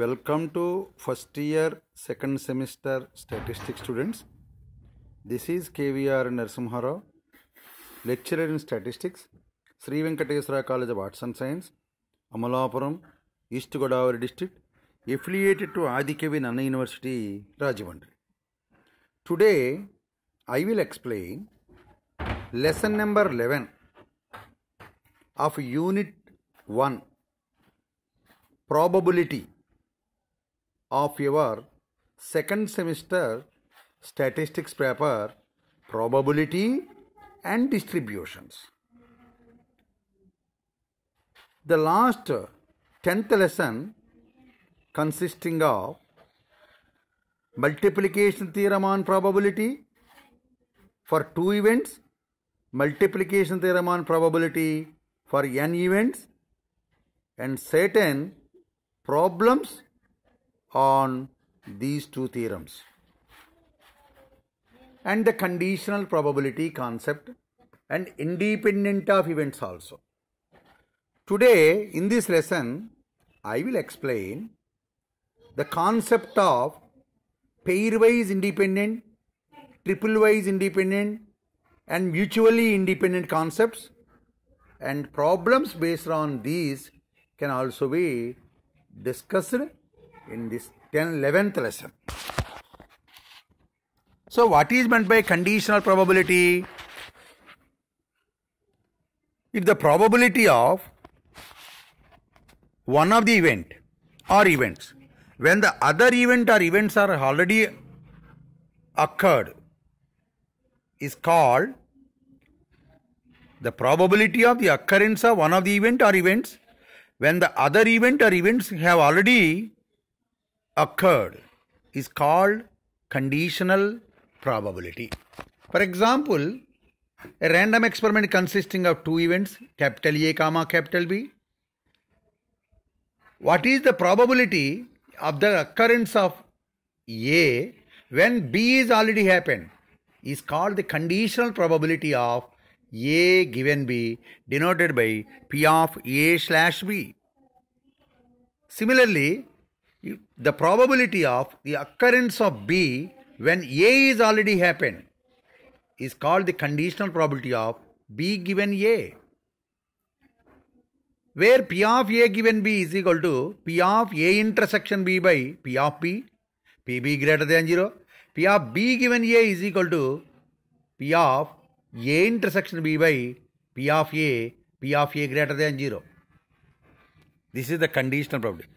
Welcome to first year second semester statistics students. This is KVR Narasimha Rao, lecturer in statistics, Sri Venkateswara College of Arts and Science, Amalapuram, East Godavari district, affiliated to Adikavi Nanna University, Rajivandri. Today I will explain lesson number 11 of unit 1 probability of your second semester statistics paper probability and distributions. The last 10th lesson consisting of multiplication theorem on probability for two events, multiplication theorem on probability for n events and certain problems on these two theorems. And the conditional probability concept and independent of events also. Today, in this lesson, I will explain the concept of pairwise independent, triplewise independent, and mutually independent concepts and problems based on these can also be discussed in this 10th, 11th lesson. So what is meant by conditional probability? If the probability of one of the event or events when the other event or events are already occurred is called the probability of the occurrence of one of the event or events when the other event or events have already occurred is called conditional probability. For example, a random experiment consisting of two events, capital A comma capital B. What is the probability of the occurrence of A when B is already happened is called the conditional probability of A given B denoted by P of A slash B. Similarly, the probability of the occurrence of B when A is already happened is called the conditional probability of B given A. Where P of A given B is equal to P of A intersection B by P of B. P B greater than 0, P of B given A is equal to P of A intersection B by P of A, P of A greater than 0. This is the conditional probability.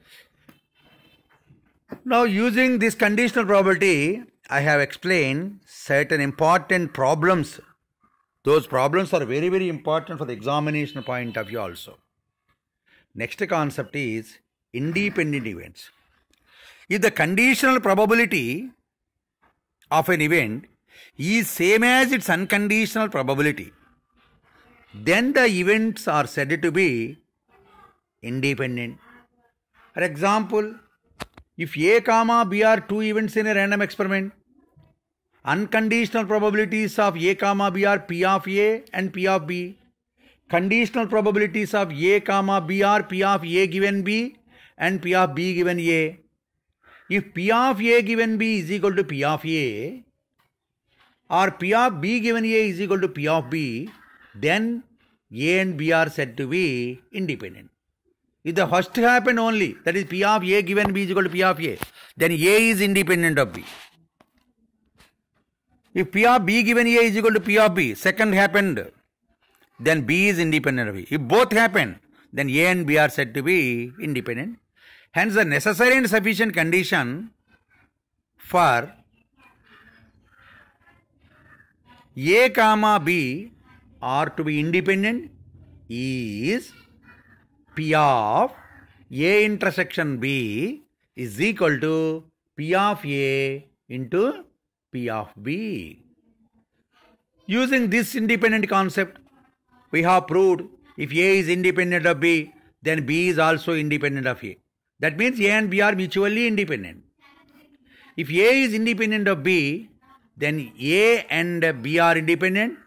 Now using this conditional probability, I have explained certain important problems. Those problems are very, very important for the examination point of view also. Next concept is independent events. If the conditional probability of an event is same as its unconditional probability, then the events are said to be independent. For example, if A comma B are two events in a random experiment, unconditional probabilities of A comma B are P of A and P of B. Conditional probabilities of A comma B are P of A given B and P of B given A. If P of A given B is equal to P of A or P of B given A is equal to P of B, then A and B are said to be independent. If the first happened only, that is P of A given B is equal to P of A, then A is independent of B. If P of B given A is equal to P of B, second happened, then B is independent of A. If both happen, then A and B are said to be independent. Hence, the necessary and sufficient condition for A comma B are to be independent is P of A intersection B is equal to P of A into P of B. Using this independent concept, we have proved if A is independent of B, then B is also independent of A. That means A and B are mutually independent. If A is independent of B, then A and B are independent.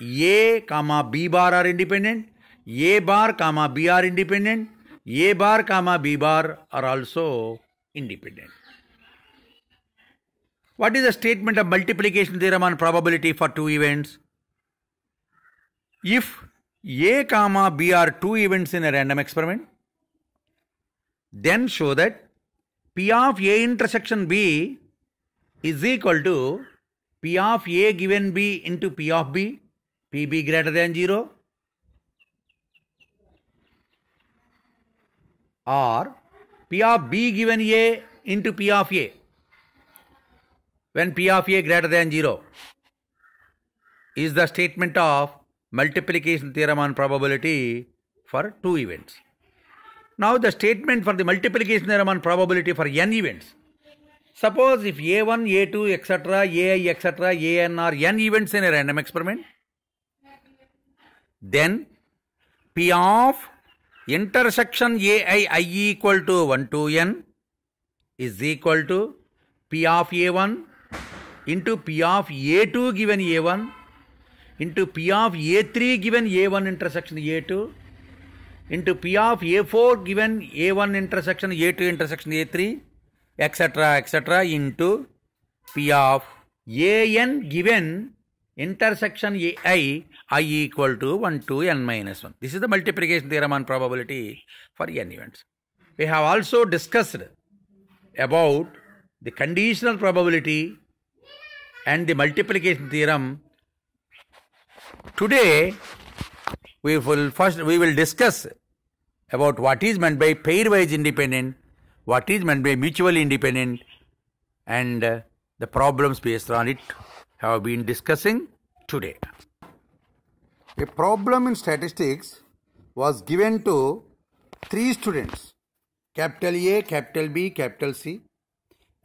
A, comma, B bar are independent. A bar comma B are independent. A bar comma B bar are also independent. What is the statement of multiplication theorem on probability for two events? If A comma B are two events in a random experiment, then show that P of A intersection B is equal to P of A given B into P of B, PB greater than 0, or P of B given A into P of A when P of A greater than 0 is the statement of multiplication theorem on probability for two events. Now the statement for the multiplication theorem on probability for n events. Suppose if a1, a2, etc., ai, etc., an or n events in a random experiment, then P of intersection A i i equal to 1 to n is equal to P of A1 into P of A2 given A1 into P of A3 given A1 intersection A2 into P of A4 given A1 intersection A2 intersection A3 etc etc into P of AN given intersection AI, i equal to 1 to n minus 1 this is the multiplication theorem on probability for n events we have also discussed about the conditional probability and the multiplication theorem today we will first we will discuss about what is meant by pairwise independent what is meant by mutually independent and uh, the problems based on it have been discussing today. A problem in statistics was given to three students, capital A, capital B, capital C,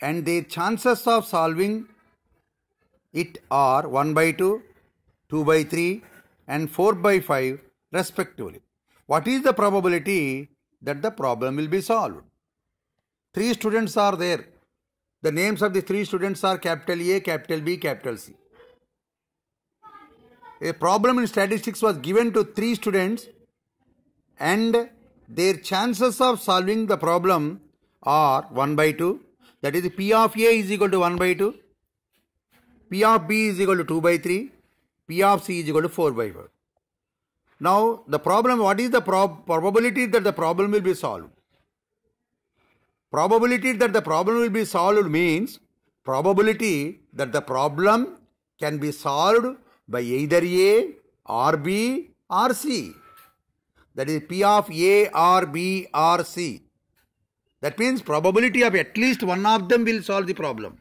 and their chances of solving it are 1 by 2, 2 by 3, and 4 by 5 respectively. What is the probability that the problem will be solved? Three students are there the names of the three students are capital A, capital B, capital C. A problem in statistics was given to three students and their chances of solving the problem are 1 by 2. That is P of A is equal to 1 by 2. P of B is equal to 2 by 3. P of C is equal to 4 by 4. Now the problem, what is the prob probability that the problem will be solved? Probability that the problem will be solved means probability that the problem can be solved by either A or B or C. That is P of A or B or C. That means probability of at least one of them will solve the problem.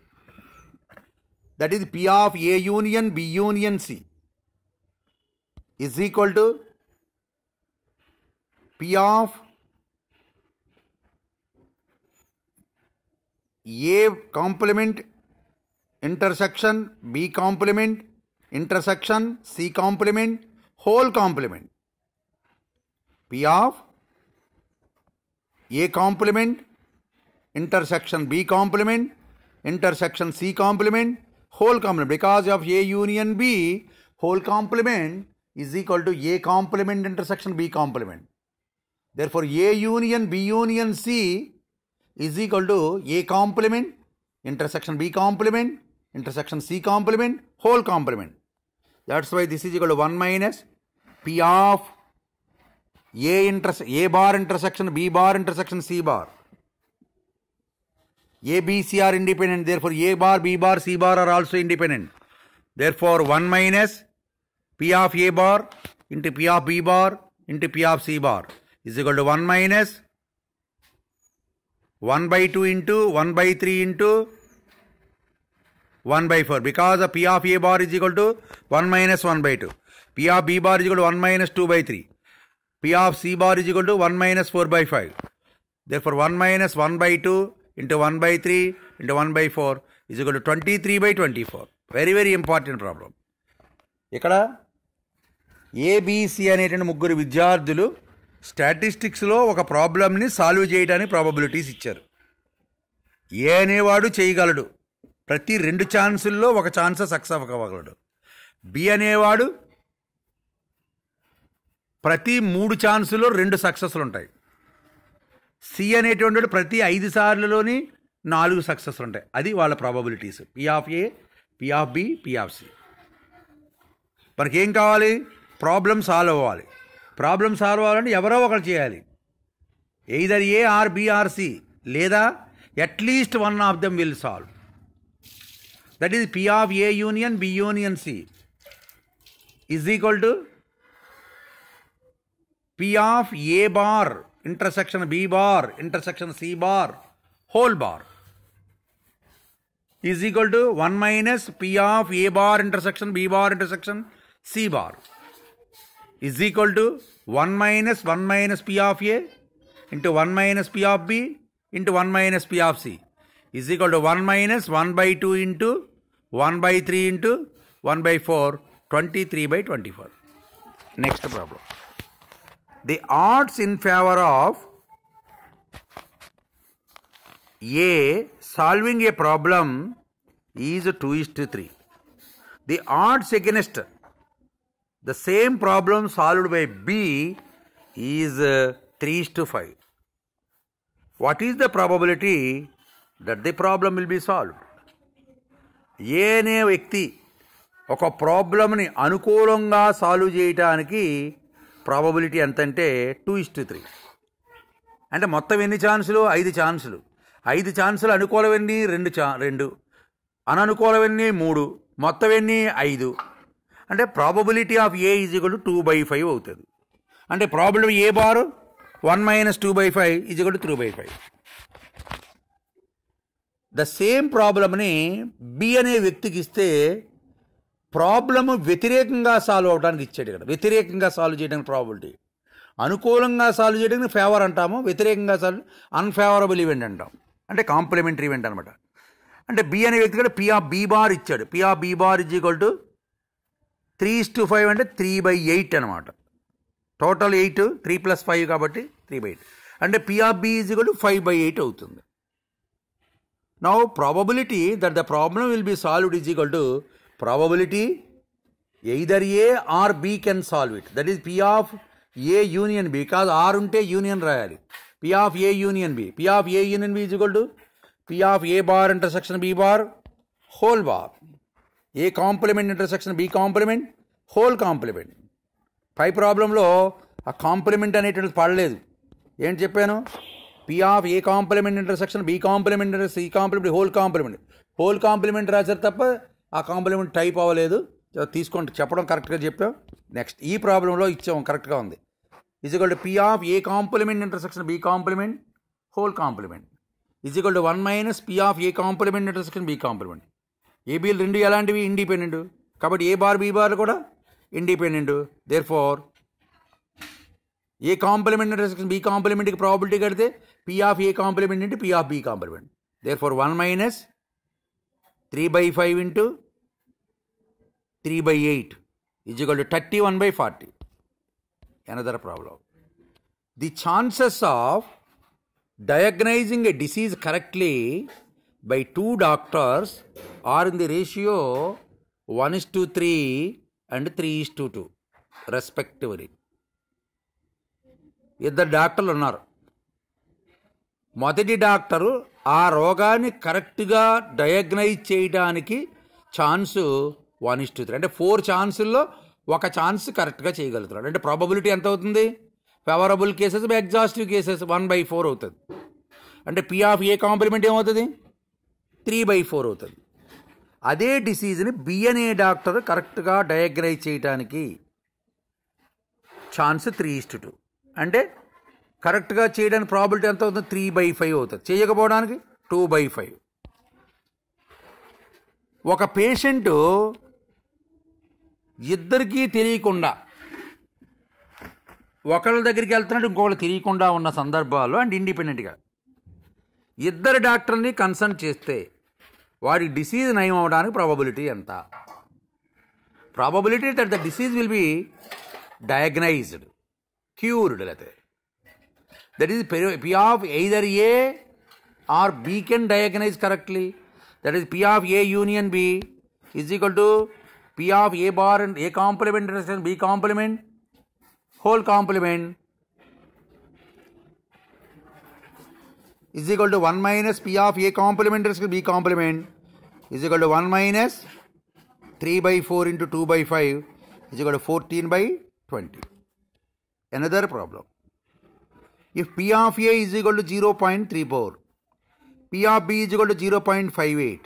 That is P of A union B union C is equal to P of A complement intersection B complement intersection C complement whole complement P of A complement intersection B complement intersection C complement whole complement because of A union B whole complement is equal to A complement intersection B complement therefore A union B union C is equal to A complement, intersection B complement, intersection C complement, whole complement. That's why this is equal to 1 minus P of A, interse A bar intersection, B bar intersection, C bar. A, B, C are independent. Therefore, A bar, B bar, C bar are also independent. Therefore, 1 minus P of A bar into P of B bar into P of C bar is equal to 1 minus 1 by 2 into 1 by 3 into 1 by 4 because the P of A bar is equal to 1 minus 1 by 2. P of B bar is equal to 1 minus 2 by 3. P of C bar is equal to 1 minus 4 by 5. Therefore 1 minus 1 by 2 into 1 by 3 into 1 by 4 is equal to 23 by 24. Very very important problem ఇక్కడ ABC అనేటువంటి ముగ్గురు విద్యార్థులు స్టాటిస్టిక్స్లో ఒక ప్రాబ్లమ్ని solve చేయడానికి probabilities ఇచ్చారు ఏ అనేవాడు చేయగలడు ప్రతి రెండు ఛాన్సుల్లో ఒక ఛాన్స్ సక్సెస్ అవ్వగలడు బి అనేవాడు ప్రతి మూడు ఛాన్సుల్లో రెండు సక్సెస్లు ఉంటాయి సి అనేటువంటి ప్రతి ఐదు సార్లలోని నాలుగు సక్సెస్లు ఉంటాయి అది వాళ్ళ probabilities P of A P of B P of C మనకేం కావాలి ప్రాబ్లం సాల్వ్ అవ్వాలి ప్రాబ్లం సాల్వ్ అవ్వాలంటే ఎవరో ఒకరు చేయాలి ఎయిదర్ ఏ ఆర్ బీఆర్సి లేదా at least one of them will solve that is P of A union B union C is equal to P of A bar intersection B bar intersection C bar whole bar is equal to one minus P of A bar intersection B bar intersection C bar is equal to 1 minus 1 minus p of a into 1 minus p of b into 1 minus p of c is equal to 1 minus 1 by 2 into 1 by 3 into 1 by 4 23 by 24. Next problem. The odds in favor of A solving a problem is 2 is to 3. The odds against The same problem solved by B is uh, 3 to 5. What is the probability that the problem will be solved? ఏనే వ్యక్తి ఒక ప్రాబ్లమ్ని అనుకూలంగా solve చేయటానికి probability ఎంతంటే two to three అంటే మొత్తం ఎన్ని ఛాన్సులు ఐదు ఛాన్సులు ఐదు ఛాన్సులు అనుకూలమన్నీ రెండు చా రెండు అననుకూలమన్నీ మూడు మొత్తం ఎన్ని ఐదు అంటే probability of A is equal to two by five అవుతుంది అంటే problem A bar one minus two by five is equal to by five the same ప్రాబ్లమ్ని బి అనే వ్యక్తికి ఇస్తే ప్రాబ్లము వ్యతిరేకంగా సాల్వ్ అవడానికి ఇచ్చాడు ఇక్కడ వ్యతిరేకంగా సాల్వ్ చేయడానికి ప్రాబిలిటీ అనుకూలంగా సాల్వ్ చేయడానికి ఫేవర్ అంటాము వ్యతిరేకంగా సాల్వ్ అన్ఫేవరబుల్ ఈవెంట్ అంటాం అంటే కాంప్లిమెంటరీ ఈవెంట్ అనమాట అంటే బి అనే వ్యక్తి కూడా పి బీ బార్ ఇచ్చాడు P B bar is equal to three is to five అంటే త్రీ బై ఎయిట్ అనమాట total eight three plus five కాబట్టి త్రీ బై ఎయిట్ అంటే పిఆర్బి is equal five by eight అవుతుంది now probability that the problem will be solved is equal to probability either A or B can solve it that is P of A union B కాదు or ఉంటే union రాయాలి P of A union B P of A union B is equal to P of A bar intersection B bar whole bar A complement intersection B complement whole complement పై ప్రాబ్లంలో ఆ complement అనేటువంటిది పడలేదు ఏంటి చెప్పాను P of A complement intersection B complement inter C complement whole complement whole complement రాశారు తప్ప ఆ కాంప్లిమెంట్ టైప్ అవ్వలేదు తీసుకోండి చెప్పడం కరెక్ట్గా చెప్పాం నెక్స్ట్ ఈ ప్రాబ్లంలో ఇచ్చాం కరెక్ట్గా ఉంది is equal to P of A complement intersection B complement whole complement is equal to one minus P of A complement intersection B complement ఏబీలు రెండు ఎలాంటివి ఇండిపెండెంట్ కాబట్టి ఏ బార్ బీ బార్ కూడా independent therefore A complement అంటే B కాంప్లిమెంట్కి probability కడితే P of A complement into P of B complement therefore one minus three by five into three by eight is equal to thirty one by forty another problem the chances of diagnosing a disease correctly by two doctors are in the ratio one is to three and three is to two respectively ఇద్దరు డాక్టర్లు ఉన్నారు మొదటి doctor ఆ రోగాన్ని కరెక్ట్గా diagnose చేయడానికి chance one is to three అంటే four ఛాన్సుల్లో ఒక ఛాన్స్ కరెక్ట్గా చేయగలుగుతున్నాడు అంటే ప్రాబబిలిటీ ఎంత అవుతుంది favourable cases exhaustive cases one by four అవుతుంది అంటే పి ఏ కాంప్లిమెంట్ ఏమవుతుంది త్రీ బై ఫోర్ అవుతుంది అదే డిసీజ్ని బిఎన్ఏ డాక్టర్ కరెక్ట్గా డయాగ్నైజ్ చేయడానికి ఛాన్స్ త్రీ ఇస్ట్ టూ అంటే కరెక్ట్గా చేయడానికి ప్రాబిలిటీ ఎంత అవుతుంది త్రీ బై ఫైవ్ అవుతుంది చేయకపోవడానికి టూ బై ఫైవ్ ఒక పేషెంటు ఇద్దరికీ తెలియకుండా ఒకళ్ళ దగ్గరికి వెళ్తున్నట్టు ఇంకొకళ్ళు తెలియకుండా ఉన్న సందర్భాలు అండ్ ఇండిపెండెంట్గా ఇద్దరు డాక్టర్ని కన్సల్ట్ చేస్తే वाड़ डिज नये अवटा प्रॉबबिटी एंत probability that disease will be diagnosed cured लेते that P of either A or B can diagnose correctly that is P of A union B is equal to P of A bar and A complement B complement whole complement is equal to 1 minus P of A complement is B complement is equal to 1 minus 3 by 4 into 2 by 5 is equal to 14 by 20. Another problem. If P of A is equal to 0.34, P of B is equal to 0.58,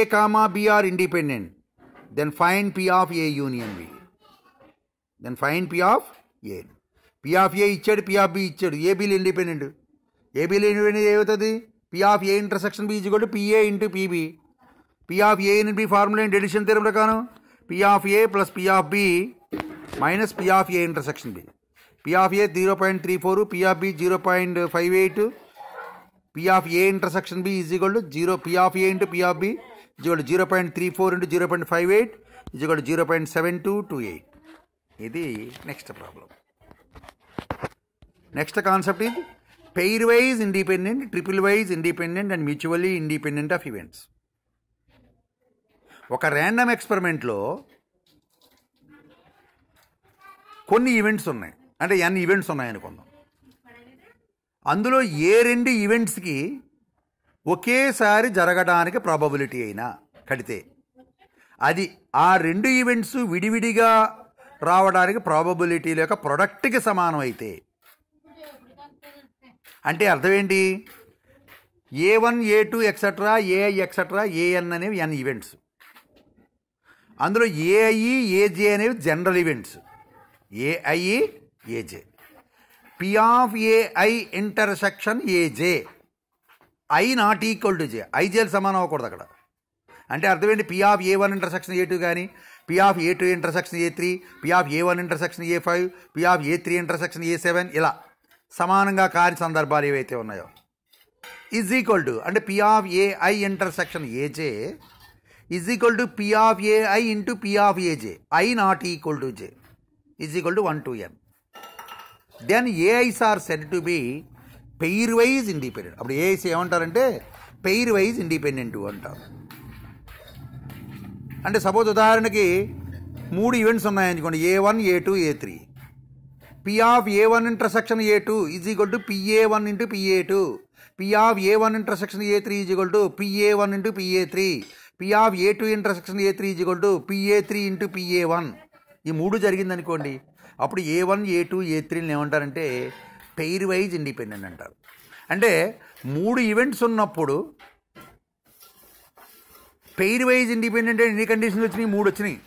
A comma B are independent, then find P of A union B. Then find P of A. P of A ఇచ్చాడు P of B ఇచ్చాడు A B independent. AB వేణి ఏమవుతుంది P of A intersection B is to PA into PB P of A in B formula ఏంటి addition theorem ప్రకారం P of A plus P of B minus P of A intersection B P of A zero point three four P of B zero point five eight P of A intersection B is equal to zero P of A into P of B is zero point three four into zero point five eight is equal zero point seven two two eight ఇది next problem next concept ఇది pair wise independent triple wise independent and mutually independent of events ఒక random ఎక్స్పెరిమెంట్లో కొన్ని events ఉన్నాయి అంటే ఎన్ని events ఉన్నాయి అనుకుందాం అందులో ఏ రెండు ఈవెంట్స్కి ఒకేసారి జరగడానికి ప్రాబబిలిటీ అయినా కడితే అది ఆ రెండు ఈవెంట్స్ విడివిడిగా రావడానికి ప్రాబబిలిటీ లేక ప్రొడక్ట్కి సమానం అయితే అంటే అర్థం ఏంటి A one A two etcetera A etcetera AN అనేవి ఎన్ ఈవెంట్స్ అందులో ఏఐ ఏజే అనేవి general events AI AJ P of AI intersection AJ I not equal to J ఐజేలు సమానం అవ్వకూడదు అక్కడ అంటే అర్థం ఏంటి P of A one intersection A two కానీ P of A two intersection A three P of A one intersection A five P of A three intersection A seven ఇలా సమానంగా కాని సందర్భాలు ఏవైతే ఉన్నాయో ఈజ్ ఈక్వల్ టు అంటే P of AI intersection AJ is equal to P of AI into P of AJ I not equal to J is equal to one to n then AIs are set to be pair wise independent అప్పుడు AIs ఏమంటారంటే pair wise independent అంటారు అంటే suppose ఉదాహరణకి మూడు events ఉన్నాయనుకోండి A one A two A three P of A one intersection A two is equal to PA one into PA two P of A one intersection A three is equal to PA one into PA three P of A two intersection A three is equal to PA three into PA one ఈ మూడు జరిగిందనుకోండి అప్పుడు A one A two ఏ త్రీని ఏమంటారంటే pair wise independent అంటారు అంటే మూడు events ఉన్నప్పుడు pair wise independent ఎన్ని కండిషన్స్ వచ్చినాయి మూడు వచ్చినాయి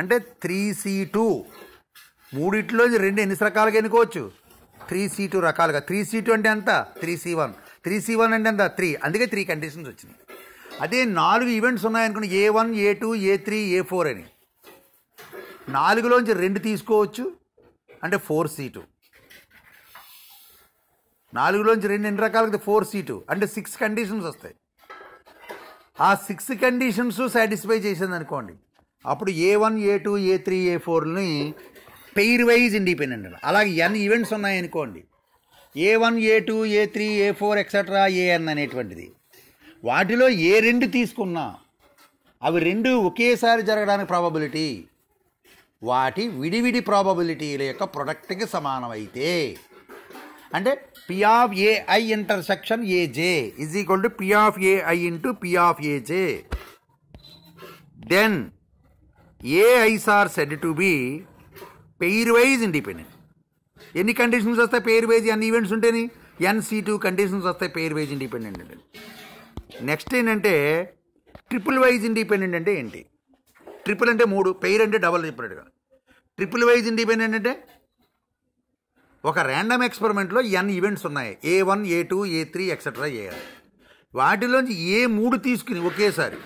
అంటే త్రీ సి టూ మూడిట్లో రెండు ఎన్ని రకాలుగా ఎన్నుకోవచ్చు త్రీ సీ టూ రకాలుగా త్రీ సీ టూ అంటే ఎంత three C one three C one అంటే ఎంత త్రీ అందుకే త్రీ కండిషన్స్ వచ్చినాయి అదే నాలుగు ఈవెంట్స్ ఉన్నాయనుకోండి A one A two A three A four అని నాలుగులోంచి రెండు తీసుకోవచ్చు అంటే ఫోర్ సీటు నాలుగులోంచి రెండు ఎన్ని రకాలకి ఫోర్ సీటు అంటే సిక్స్ కండిషన్స్ వస్తాయి ఆ సిక్స్ కండిషన్స్ సాటిస్ఫై చేసింది అనుకోండి అప్పుడు A one A two A three A ఫోర్ని పెయిర్ వైజ్ ఇండిపెండెంట్ అలాగే ఎన్ ఈవెంట్స్ ఉన్నాయనుకోండి A one A two A three A four etcetera AN అనేటువంటిది వాటిలో ఏ రెండు తీసుకున్నా అవి రెండు ఒకేసారి జరగడానికి ప్రాబబిలిటీ వాటి విడివిడి ప్రాబబిలిటీల యొక్క ప్రొడక్ట్కి సమానమైతే అంటే P of AI intersection AJ is equal to P of AI into P of AJ then AIs are said to be pair wise independent ఎన్ని కండిషన్స్ వస్తాయి పెయిర్ వైజ్ ఎన్ని ఈవెంట్స్ ఉంటేని ఎన్ సీ టూ కండిషన్స్ వస్తాయి పెయిర్ వైజ్ ఇండిపెండెంట్ అంటే next ఏంటంటే triple wise independent అంటే ఏంటి triple అంటే మూడు పెయిర్ అంటే డబల్ చెప్పినట్టుగా ట్రిపుల్ వైజ్ ఇండిపెండెంట్ అంటే ఒక ర్యాండమ్ ఎక్స్పెరిమెంట్లో ఎన్ ఈవెంట్స్ ఉన్నాయి A one A two A three etcetera A వాటిలోంచి ఏ మూడు తీసుకుని ఒకేసారి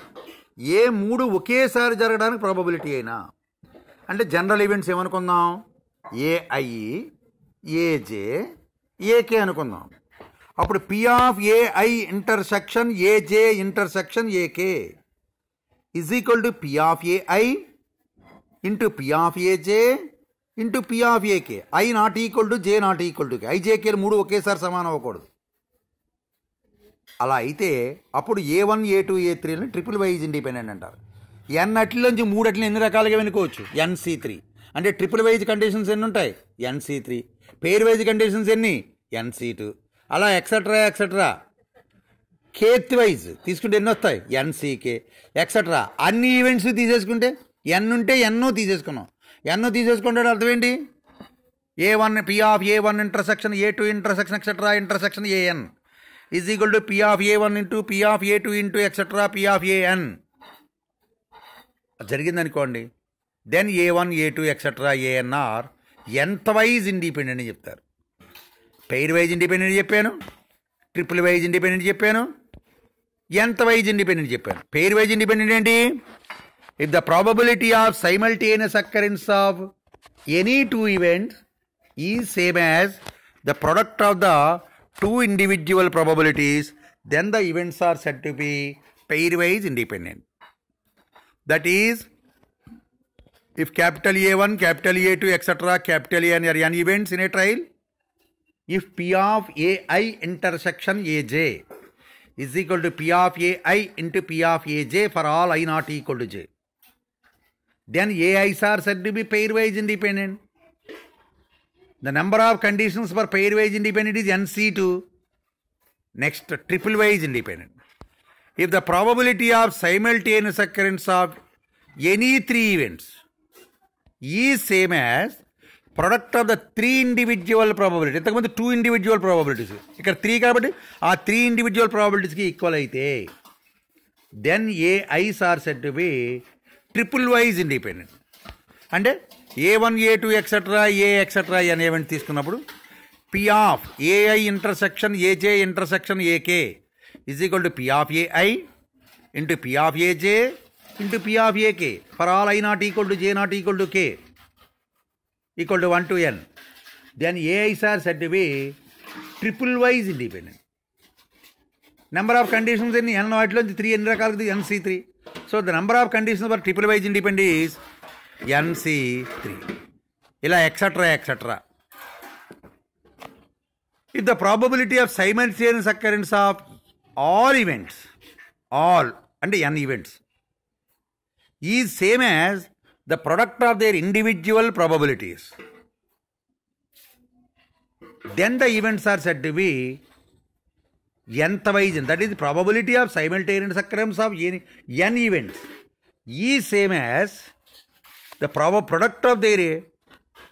ఏ మూడు ఒకేసారి జరగడానికి ప్రాబబిలిటీ అయినా అంటే జనరల్ ఈవెంట్స్ ఏమనుకుందాం ఏఐ ఏజే ఏకే అనుకుందాం అప్పుడు P of AI intersection AJ intersection AK is equal to P of AI into P of AJ into P of AK I not equal to J not equal to I జేకేలు మూడు ఒకేసారి సమానం అవ్వకూడదు అలా అయితే అప్పుడు A one A two A three అని triple wise independent అంటారు ఎన్ అట్ల నుంచి మూడు అట్లు ఎన్ని రకాలుగా వెనుకోవచ్చు ఎన్సీ త్రీ అంటే ట్రిపుల్ వైజ్ కండిషన్స్ ఎన్ని ఉంటాయి NC three pair wise conditions ఎన్ని ఎన్సీ టూ అలా ఎక్సెట్రా ఎక్సెట్రా కేత్ వైజ్ తీసుకుంటే ఎన్ని వస్తాయి ఎన్సీకే ఎక్సెట్రా అన్ని ఈవెంట్స్ తీసేసుకుంటే ఎన్ ఉంటే ఎన్నో తీసేసుకున్నాం ఎన్నో తీసేసుకుంటే అర్థం ఏంటి A one P of A one intersection A two intersection etcetera intersection AN is equal to P of A one into P of A two into etcetera P of AN జరిగిందనుకోండి then A one A two etcetera AN are ఎంత wise independent అని చెప్తారు pair wise independent చెప్పాను triple wise independent చెప్పాను ఎంత wise independent చెప్పాను pair wise independent ఏంటి if the probability of simultaneous occurrence of any two events is same as the product of the two individual probabilities then the events are set to be pair wise independent That is, if capital A1, capital A2, etc., capital A n are n events in a trial, if P of AI intersection AJ is equal to P of AI into P of AJ for all I not equal to J, then AIs are said to be pairwise independent. The number of conditions for pairwise independent is NC2. Next, triplewise independent. If the probability of simultaneous occurrence of any three events is same as product of the three individual probability ఇంతకుముందు two individual probabilities ఇక్కడ three కాబట్టి ఆ three individual ప్రాబబిలిటీస్కి equal అయితే then A Is are set to be triple wise independent అంటే ఏ one A two etcetera A etcetera అనే event తీసుకున్నప్పుడు P of AI intersection AJ intersection AK is equal to p of a i into p of a j into p of a k for all i not equal to j not equal to k equal to 1 to n. Then AIs are said to be triple wise independent. Number of conditions in n వాటిలో three ఎన్ని రకాలు n C three so the number of conditions for triple wise independent is NC three ఇలా etcetera etcetera if the probability of simultaneous occurrence of all events, all and n events is same as the product of their individual probabilities. Then the events are said to be nth vision, that is probability of simultaneous occurrence of n, events is same as the prob product of their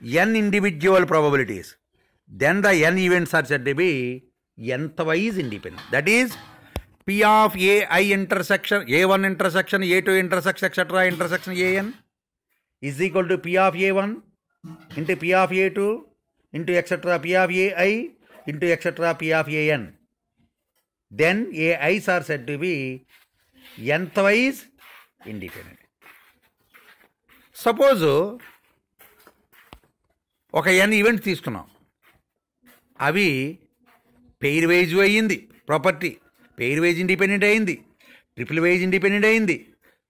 n individual probabilities. Then the n events are said to be ఎంత wise independent that is P of AI intersection A one intersection A two intersection etcetera intersection AN is equal to P of A one into P of A two into etcetera P of AI into etcetera P of AN then AIs are set to be wise independent suppose ఒక n event తీసుకున్నాం అవి pair wise అయ్యింది property pair veg independent అయింది triple wise independent అయింది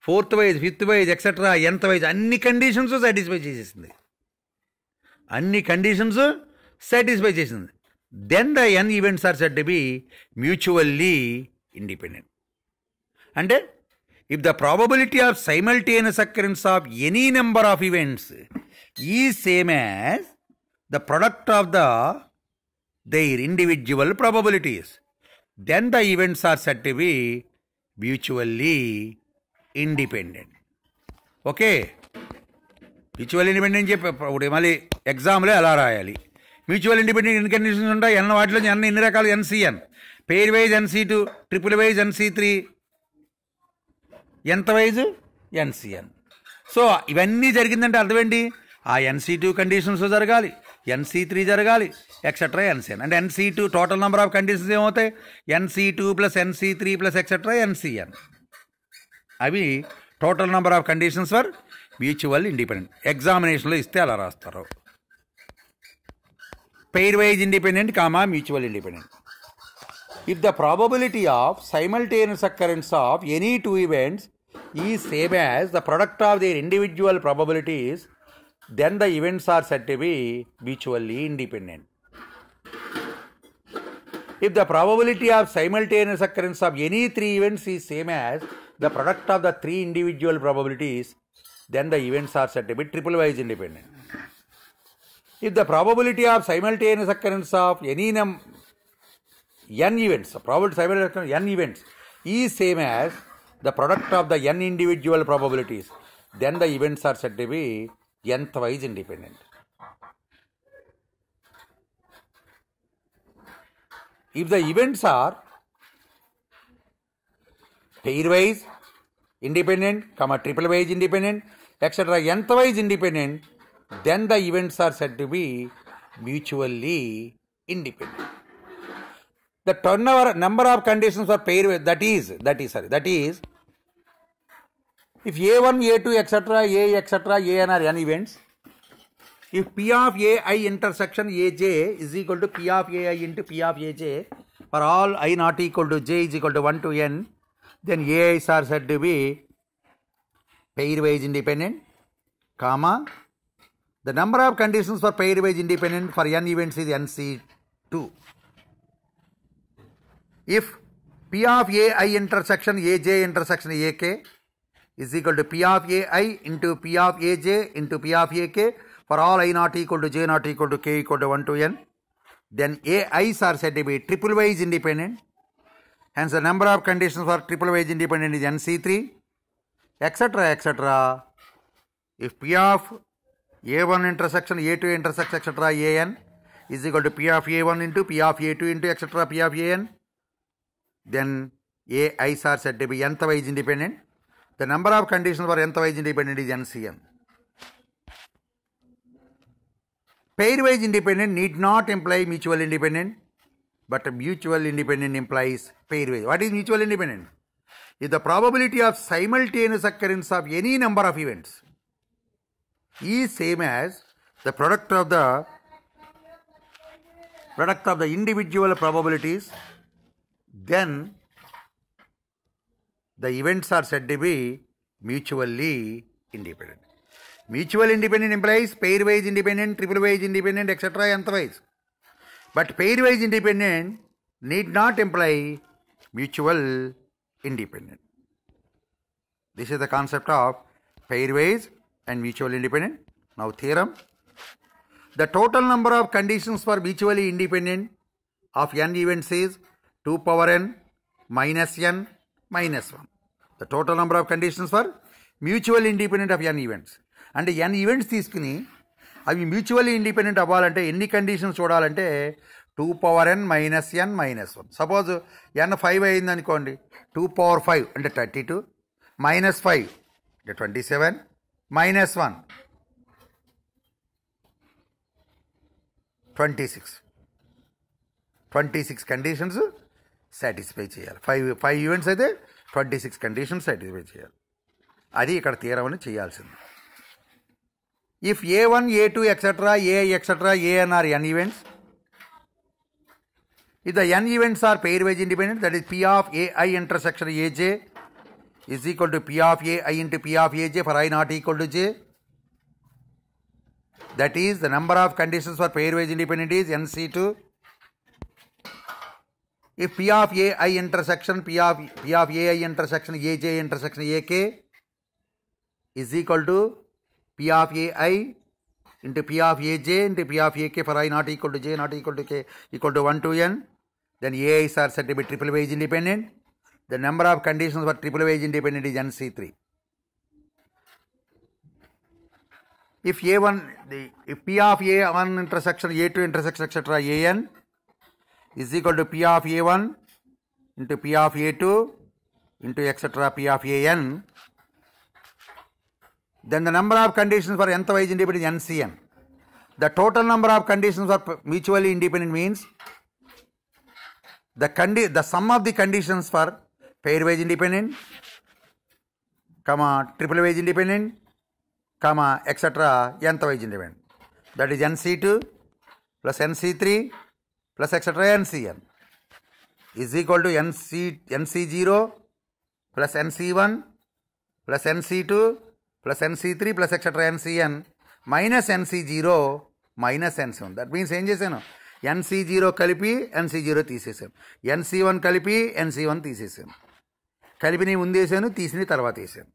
fourth wise fifth wise etcetera ఎంత wise అన్ని conditions satisfy చేసేసింది అన్ని కండిషన్స్ సాటిస్ఫై చేసింది then the n events are set be mutually independent అంటే if the probability of simultaneous occurrence of any number of events is same as the product of the their individual probabilities. Then the events are said to be mutually okay mutual independent చెప్పి ఇప్పుడు మళ్ళీ ఎగ్జామ్లో ఎలా రాయాలి mutual independent ఎన్ని conditions ఉంటాయి ఎన్న వాటిలో ఎన్న ఎన్ని రకాలు NCN pair wise NC two triple wise NC three ఎంత వైజ్ ఎన్సీఎన్ సో ఇవన్నీ జరిగిందంటే అర్థం ఆ ఎన్సీ టూ కండిషన్స్ జరగాలి ఎన్సీ త్రీ జరగాలి ఎక్సెట్రా ఎన్సీఎన్ అంటే NC two total number of conditions ఏమవుతాయి NC two plus NC three plus etcetera NCN అవి total number of conditions for mutual independent ఎగ్జామినేషన్లో ఇస్తే అలా రాస్తారు pair wise independent comma mutual independent if the probability of simultaneous occurrence of any two events is same as the product of their individual probabilities then the events are said to be mutually independent. If the probability of simultaneous occurrence of any three events is same as the product of the three individual probabilities, then the events are said to be triple-wise independent. If the probability of simultaneous occurrence of any num n events, probability simultaneous occurrence n events is same as the product of the n individual probabilities, then the events are said to be lengthwise independent. If the events are pairwise independent, comma triplewise independent, etc., nthwise independent, then the events are said to be mutually independent. The turnover number of conditions for pairwise, that is, that is, sorry, that is, If A1, A2, etc., A, etc., AN are n events, if P of AI intersection AJ is equal to P of AI into P of AJ, for all I not equal to J is equal to 1 to N, then AIs are said to be pairwise independent, comma, the number of conditions for pairwise independent for N events is NC2. If P of AI intersection AJ intersection AK is equal to P of Ai into P of Aj into P of Ak for all i naught equal to j naught equal to k equal to 1 to n. Then I's are said to be triple wise independent. Hence the number of conditions for triple wise independent is nc3 etc etc. If P of a1 intersection a2 intersection etc an is equal to P of a1 into P of a2 into etc P of an then I's are said to be nth wise independent. The number of conditions for nth wage independent is NCM. Pair wage independent need not imply mutual independent, but mutual independent implies pair wage. What is mutual independent? Is the probability of simultaneous occurrence of any number of events is same as the product of the product of the individual probabilities, then the events are said to be mutually independent. Mutual independent implies pairwise independent, triplewise independent, etc. versa. But pairwise independent need not imply mutual independent. This is the concept of pairwise and mutual independent. Now theorem. The total number of conditions for mutually independent of n events is 2 power n minus n minus one the total number of conditions for mutual independent of n events అంటే n events తీసుకుని అవి mutually independent అవ్వాలంటే ఎన్ని conditions చూడాలంటే two power ఎన్ minus ఎన్ minus one suppose n five అయింది అనుకోండి two power five అంటే thirty two minus five అంటే twenty seven minus one twenty six twenty six conditions satisfy చేయాలి ఫైవ్ ఫైవ్ ఈవెంట్స్ అయితే twenty six conditions satisfy చేయాలి అది ఇక్కడ తీరమని చేయాల్సింది if A one A two etcetera A etcetera AN are or n events if the n events are pair wise independent that is P of AI intersection AJ is equal to P of AI into P of AJ for I not equal to J that is the number of conditions for pair wise independent is NC two if P of AI intersection P of, P of AI intersection AJ intersection AK is equal to P of AI into P of AJ into P of AK for I not equal to J not equal to K equal to 1 to N then is are said to be triple wage independent the number of conditions for triple wage independent is NC3 if A1 the if P of A1 intersection A2 intersection etc AN is equal to P of A1 into P of A2 into etc. P of An, then the number of conditions for nth wise independent is NCN. The total number of conditions for mutually independent means the, condi the sum of the conditions for pair wise independent, comma, triple wise independent, comma, etc. nth wise independent. That is NC2 plus NC3 plus etcetera NCN is equal to NC NC zero plus NC one plus NC two plus NC three plus etcetera NCN minus NC zero minus NC one that means ఏం చేశాను ఎన్సి zero కలిపి ఎన్సి zero తీసేసాం ఎన్సి one కలిపి ఎన్సి one తీసేసాం కలిపి నీ ముందేసాను తీసిన తర్వాత వేసాను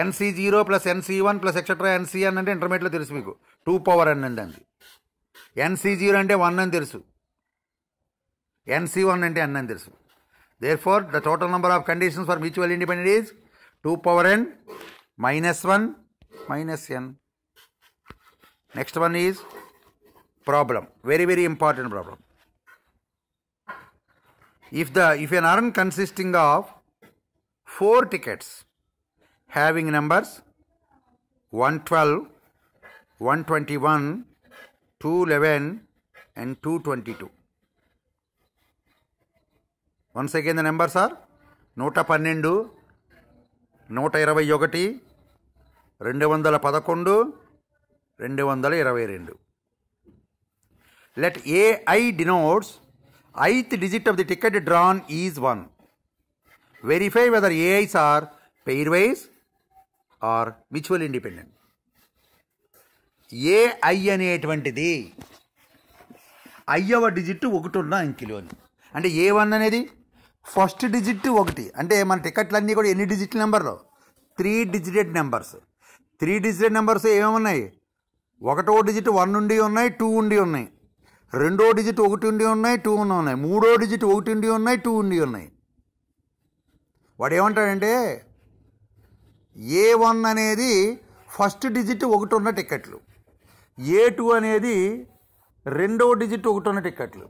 NC zero plus NC one plus etcetera NCN అంటే ఇంటర్మీడియట్లో తెలుసు మీకు టూ పవర్ ఎన్ అండి అండి ఎన్సీ జీరో అంటే వన్ అని తెలుసు ఎన్సీ వన్ అంటే ఎన్ అని తెలుసు therefore the total number of conditions for mutual independent is two power N minus one minus n next one is problem very very important problem an the consisting of four tickets having numbers one twelve one twenty one two 211 and 222. Once again the numbers sir నూట పన్నెండు నూట ఇరవై ఒకటి రెండు వందల పదకొండు రెండు వందల ఇరవై రెండు let AI denotes ith digit of the ticket drawn is one verify whether AIs are pairwise are mutual independent A I అనేటువంటిది అయ్యవ డిజిట్ ఒకటి ఉన్న అంకిలోని అంటే ఏ వన్ అనేది ఫస్ట్ డిజిట్ ఒకటి అంటే మన టికెట్లు అన్నీ కూడా ఎన్ని డిజిట్ నెంబర్లు three digited numbers three digited numbers ఏమున్నాయి ఒకటో డిజిట్ వన్ ఉండి ఉన్నాయి టూ ఉండి ఉన్నాయి రెండో డిజిట్ ఒకటి ఉండి ఉన్నాయి టూ ఉండి ఉన్నాయి మూడో డిజిట్ ఒకటి ఉండి ఉన్నాయి టూ ఉండి ఉన్నాయి వాడు ఏమంటాడంటే ఏ వన్ అనేది ఫస్ట్ డిజిట్ ఒకటి ఉన్న టికెట్లు ఏ టూ అనేది రెండవ డిజిట్ ఒకటి ఉన్న టికెట్లు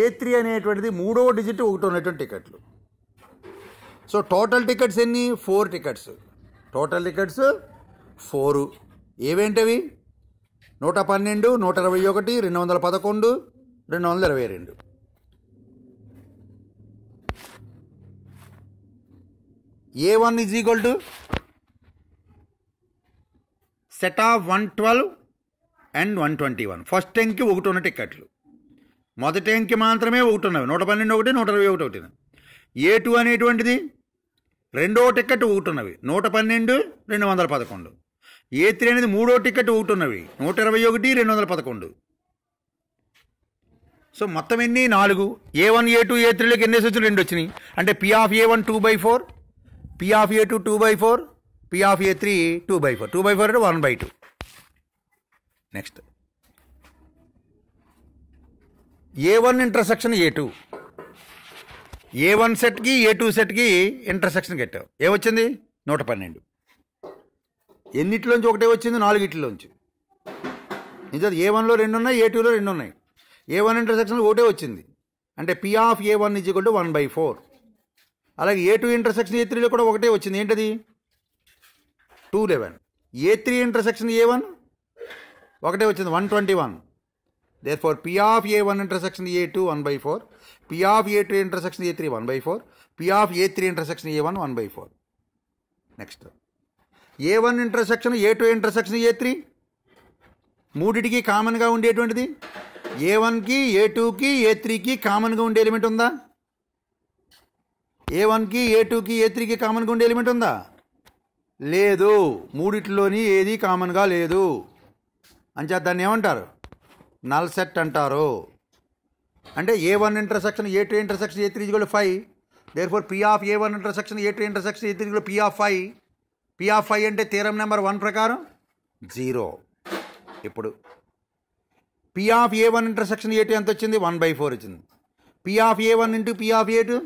ఏ త్రీ అనేటువంటిది మూడవ డిజిట్ ఒకటి ఉన్నటువంటి టికెట్లు సో టోటల్ టికెట్స్ ఎన్ని four tickets total tickets four ఏవేంటివి నూట పన్నెండు నూట ఇరవై ఒకటి రెండు వందల పదకొండు రెండు వందల ఇరవై రెండు A one is equal to set of one twelve and one twenty one first ఎంకి ఒకటి ఉన్న టిక్కెట్లు మొదటి ఎంకి మాత్రమే ఒకటి ఉన్నవి నూట పన్నెండు ఒకటి నూట ఇరవై ఒకటి ఒకటి ఏ టూ అనేటువంటిది రెండో టికెట్ ఒకటి ఉన్నవి నూట పన్నెండు రెండు వందల పదకొండు ఏ త్రీ అనేది మూడో టికెట్ ఒకటి ఉన్నవి నూట ఇరవై ఒకటి రెండు వందల పదకొండు సో మొత్తం ఎన్ని నాలుగు ఏ వన్ ఏ టూ ఏ త్రీలోకి ఎన్ని వచ్చినాయి రెండు వచ్చినాయి అంటే P of A one two by four P of A two two by four P of A three two by four two by four అంటే one by two next A one intersection A two A one సెట్కి A two సెట్కి intersection కట్టావు ఏమొచ్చింది నూట పన్నెండు ఎన్నిటిలోంచి ఒకటే వచ్చింది నాలుగిట్లోంచి నిజాది ఏ వన్లో రెండు ఉన్నాయి ఏ టూలో రెండు ఉన్నాయి ఏ వన్ ఇంటర్సెక్షన్ ఒకటే వచ్చింది అంటే P of A one is equal to one by four అలాగే ఏ టూ ఇంటర్సెక్షన్ ఏ త్రీలో కూడా ఒకటే వచ్చింది ఏంటది two eleven A three intersection A one ఒకటే వచ్చింది one twenty one therefore P of A one intersection A two one by four P of A two intersection A three one by four P of A three intersection A one one by four next A one intersection A two intersection A three మూడిటికి కామన్గా ఉండేటువంటిది ఏ వన్కి ఏ టూకి ఏ త్రీకి కామన్గా ఉండే element ఉందా ఏ వన్కి ఏ టూకి ఏ త్రీకి కామన్గా ఉండే ఎలిమెంట్ ఉందా లేదు మూడిట్లోని ఏది కామన్గా లేదు అంచేత దాన్ని ఏమంటారు నల్ సెట్ అంటారు అంటే ఏ one intersection A two intersection A three five therefore P of A one intersection A two intersection A three P of five P of five అంటే తీరం నెంబర్ వన్ ప్రకారం zero ఇప్పుడు P of A one intersection A two ఎంత వచ్చింది one by four వచ్చింది P of A one into P of A two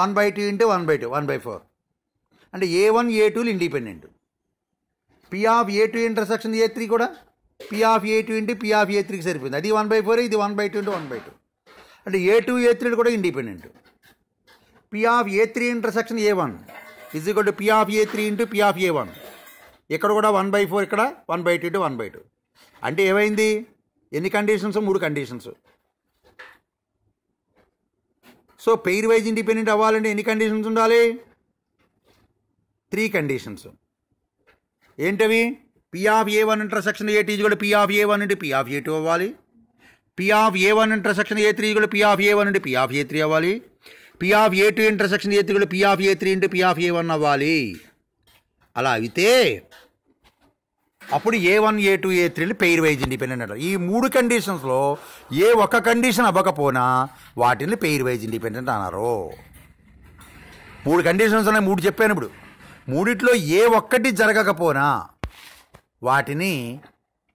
one by two into one by two one by four అంటే ఏ one A టూలు independent P of A two intersection A three కూడా P of A two into P of A త్రీకి సరిపోయింది అది one by four ఇది one by two into one by two అంటే A two A three కూడా independent P of A three intersection A one is equal to P of A three into P of A one ఇక్కడ కూడా one by four ఇక్కడ one by two into one by two అంటే ఏమైంది ఎన్ని conditions మూడు conditions so pair wise independent అవ్వాలంటే ఎన్ని conditions ఉండాలి త్రీ కండిషన్స్ ఏంటవి P of A one intersection A two కూడా పి ఆఫ్ ఏ వన్ నుండి పి ఆఫ్ ఏ టూ అవ్వాలి P of of A one intersection A three కూడా P of A one నుండి P of A three అవ్వాలి P of of A two intersection A three కూడా P of A three into P of A one అవ్వాలి అలా అయితే అప్పుడు A one A two A three pair wise independent అంటారు ఈ మూడు కండిషన్స్లో ఏ ఒక్క కండిషన్ అవ్వకపోయినా వాటిని పెయిర్ వైజ్ ఇండిపెండెంట్ అన్నారు మూడు కండిషన్స్ ఉన్నాయి మూడు చెప్పాను ఇప్పుడు మూడిట్లో ఏ ఒక్కటి జరగకపోనా వాటిని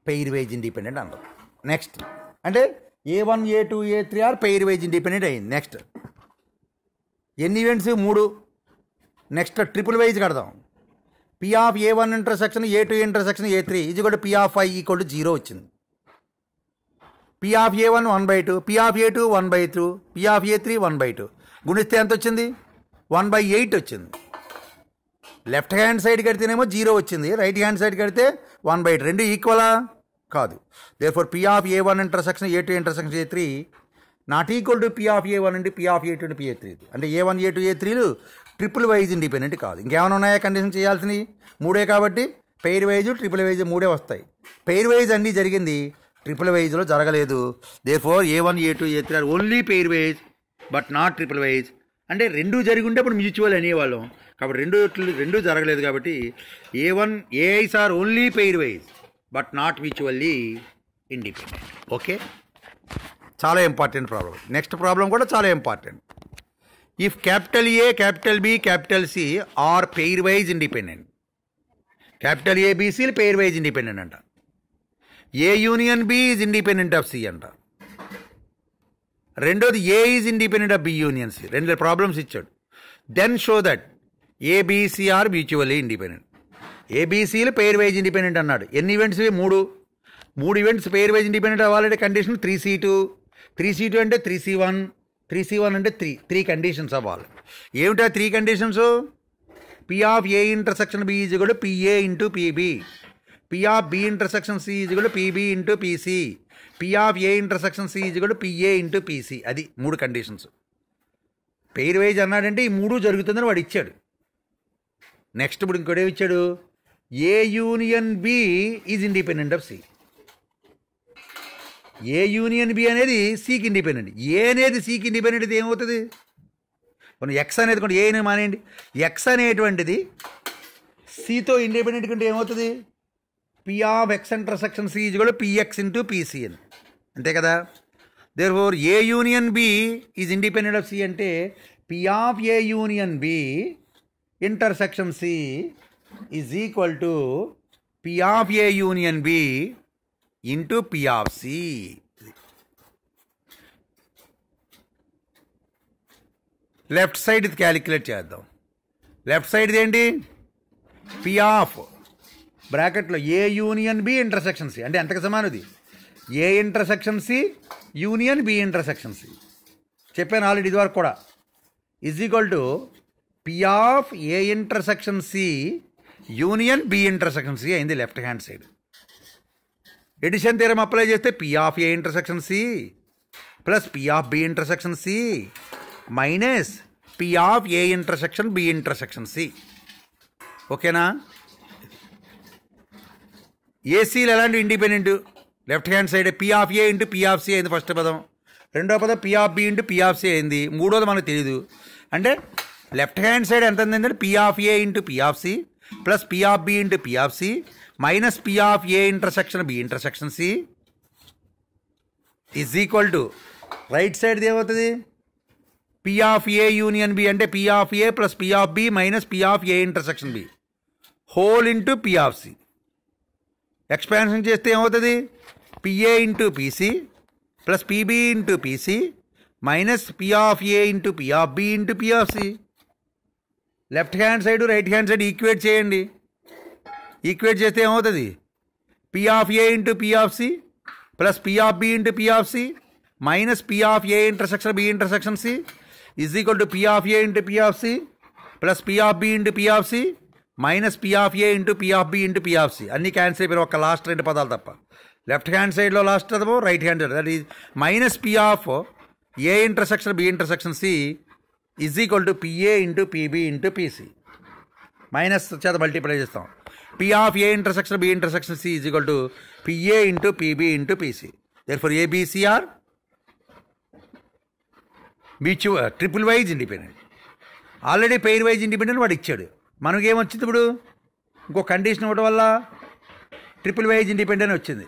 పెయిర్ వేజ్ ఇండిపెండెంట్ అంటారు నెక్స్ట్ అంటే ఏ one A two A three are pair veg independent అయింది నెక్స్ట్ ఎన్ని ఈవెంట్స్ మూడు నెక్స్ట్ ట్రిపుల్ వైజ్ కడదాం P of A one intersection A two intersection A three ఇది కూడా P of equal to zero వచ్చింది P of A one one by two P of A two one by two P of A three one by two గుణిస్తే ఎంత వచ్చింది one by eight వచ్చింది left hand side కడితేనేమో zero వచ్చింది right hand side కడితే one by రెండు ఈక్వలా కాదు therefore P of A one intersection A two intersection A three not equal to P of A one అండి P of A two అండి P A three అంటే ఏ one A two A త్రీలు triple wise independent కాదు ఇంకేమైనా ఉన్నాయా condition చేయాల్సినవి మూడే కాబట్టి పెయిర్ వైజ్ ట్రిపుల్ వైజ్ మూడే వస్తాయి పెయిర్ వైజ్ అన్నీ జరిగింది ట్రిపుల్ వైజ్లో జరగలేదు therefore A one A two A three are only pairwise but not triple wise అంటే రెండు జరిగి ఉంటే అప్పుడు మ్యూచువల్ అనేవాళ్ళం కాబట్టి రెండు రెండు జరగలేదు కాబట్టి A one A's are only pairwise but not mutually independent okay చాలా ఇంపార్టెంట్ ప్రాబ్లం నెక్స్ట్ ప్రాబ్లం కూడా చాలా important if capital A capital B capital C are pair wise independent capital ఏబీసీలు పెయిర్ వైజ్ ఇండిపెండెంట్ అంట A union B is independent of C అంట రెండోది A is independent of B union C రెండు problems ఇచ్చాడు then show that A B C are mutual mutually independent ఏబీసీలు pairwise independent అన్నాడు ఎన్ని events మూడు మూడు ఈవెంట్స్ పేరు వైజ్ ఇండిపెండెంట్ అవ్వాలంటే condition three C two three C two అంటే three C one three C one అంటే త్రీ త్రీ కండిషన్స్ అవ్వాలి ఏమిటా three conditions P of of A intersection B is కూడా P A into PB P of B intersection C is కూడా P B into P C P of of A intersection C is కూడా P A into P C అది మూడు conditions పేరు wise అన్నాడంటే ఈ మూడు జరుగుతుందని వాడు ఇచ్చాడు నెక్స్ట్ ఇప్పుడు ఇంకోటి ఇచ్చాడు A union B is independent of C A union B అనేది సికి ఇండిపెండెంట్ ఏ అనేది సికి ఇండిపెండెంట్ ఇది ఏమవుతుంది మనం ఎక్స్ అనేది ఏ ఏనే మానేయండి ఎక్స్ అనేటువంటిది సితో ఇండిపెండెంట్ కంటే ఏమవుతుంది P of X intersection C కూడా పిఎక్స్ ఇంటూ పీసీ అని అంతే కదా therefore A union B is independent of C అంటే P of A union B intersection C is equal to P of A union union into P of P left side ఇది calculate చేద్దాం left side ఏంటి P of బ్రాకెట్లో A union B intersection C అంటే ఎంతకు ఇది A intersection C union B intersection C చెప్పాను already ఇదివరకు కూడా is equal to P of A intersection C union B intersection C అయింది left hand side addition theorem apply చేస్తే P of A intersection C plus P of B intersection C minus P of A intersection B intersection C ఓకేనా ఏసీలు ఎలాంటి independent left hand side P of A into P of C అయింది first పదం రెండో పదం P of B into P of C అయింది మూడోది మనకు తెలియదు అంటే లెఫ్ట్ హ్యాండ్ సైడ్ ఎంత ఉందంటే P of A into P of C plus P of B into P of C minus P of A intersection B intersection C is equal to right సైడ్ది ఏమవుతుంది P of A union B అంటే P of A plus P of B minus P of A intersection B whole into P of C expansion చేస్తే ఏమవుతుంది P A into P C plus P B into P C minus P of A into P of B into P of C left hand side right hand side equate చేయండి equate చేస్తే ఏమవుతుంది P of A into P of C plus P of B into P of C minus P of A intersection B intersection C is equal to P of A into P of C plus P of B into P of C minus P of A into P of B into P of C అన్నీ cancel అయిపోయారు ఒక last రెండు పదాలు తప్ప left hand సైడ్లో last అదో right hand side that is minus P of A intersection B intersection C is equal to PA into P B into P C minus చేత multiply చేస్తాం P of A intersection B intersection C is equal to PA into P B into P C therefore A B C are బీచ్ triple wise independent already pair wise independent వాడు ఇచ్చాడు ఏమొచ్చింది ఇప్పుడు ఇంకో condition ఇవ్వడం వల్ల ట్రిపుల్ వైజ్ ఇండిపెండెంట్ వచ్చింది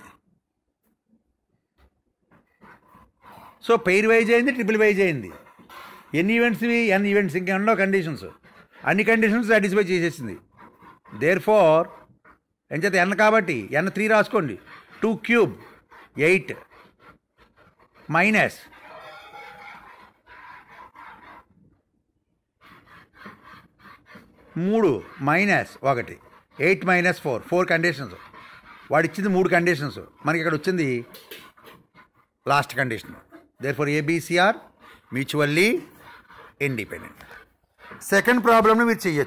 సో పెయిర్ వైజ్ అయింది ట్రిపుల్ వైజ్ అయింది ఎన్ని ఈవెంట్స్వి ఎన్ని ఈవెంట్స్ ఇంకా ఎన్నో కండిషన్స్ అన్ని కండిషన్స్ సాటిస్ఫై చేసేసింది దేర్ ఫోర్ ఎంచేత ఎన్న కాబట్టి ఎన్న త్రీ రాసుకోండి టూ క్యూబ్ ఎయిట్ మైనస్ మూడు మైనస్ ఒకటి eight minus four four conditions వాడు ఇచ్చింది మూడు కండిషన్స్ మనకి ఇక్కడ వచ్చింది last condition therefore A B C are mutually independent second problem चयु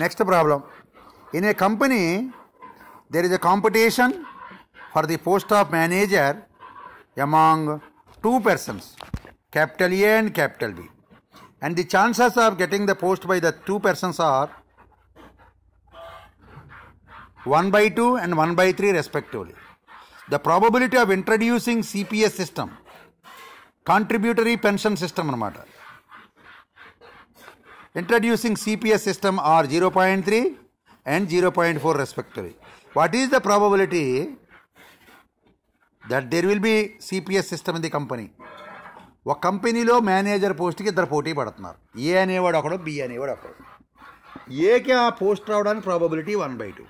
next problem in a company there is a competition for the post of manager among two person capital A and capital B and the chances of getting the post by the two person are 1 by 2 and 1 by 3 respectively. The probability of introducing CPS system, contributory pension system no matter. Introducing CPS system are 0.3 and 0.4 respectively. What is the probability that there will be CPS system in the company? What company lo manager post get the poti badatnar? A and A word B and A word A kya post probability 1 by 2.